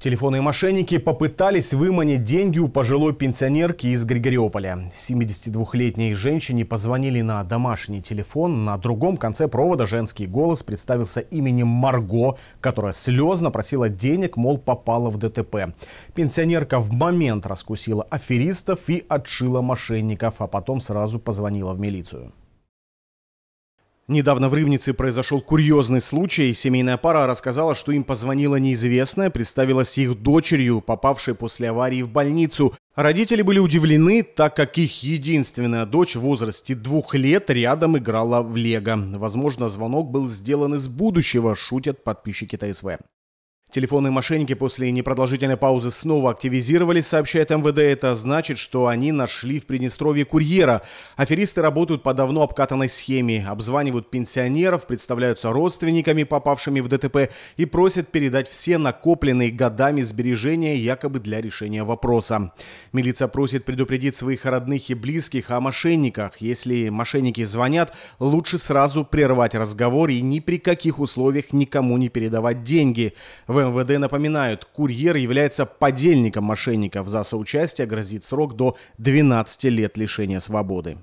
Телефонные мошенники попытались выманить деньги у пожилой пенсионерки из Григориополя. 72-летней женщине позвонили на домашний телефон. На другом конце провода женский голос представился именем Марго, которая слезно просила денег, мол, попала в ДТП. Пенсионерка в момент раскусила аферистов и отшила мошенников, а потом сразу позвонила в милицию. Недавно в Рыбнице произошел курьезный случай. Семейная пара рассказала, что им позвонила неизвестная, представилась их дочерью, попавшей после аварии в больницу. Родители были удивлены, так как их единственная дочь в возрасте двух лет рядом играла в лего. Возможно, звонок был сделан из будущего, шутят подписчики ТСВ. Телефонные мошенники после непродолжительной паузы снова активизировались, сообщает МВД. Это значит, что они нашли в Приднестровье курьера. Аферисты работают по давно обкатанной схеме, обзванивают пенсионеров, представляются родственниками, попавшими в ДТП, и просят передать все накопленные годами сбережения якобы для решения вопроса. Милиция просит предупредить своих родных и близких о мошенниках. Если мошенники звонят, лучше сразу прервать разговор и ни при каких условиях никому не передавать деньги. В МВД напоминают, курьер является подельником мошенников. За соучастие грозит срок до 12 лет лишения свободы.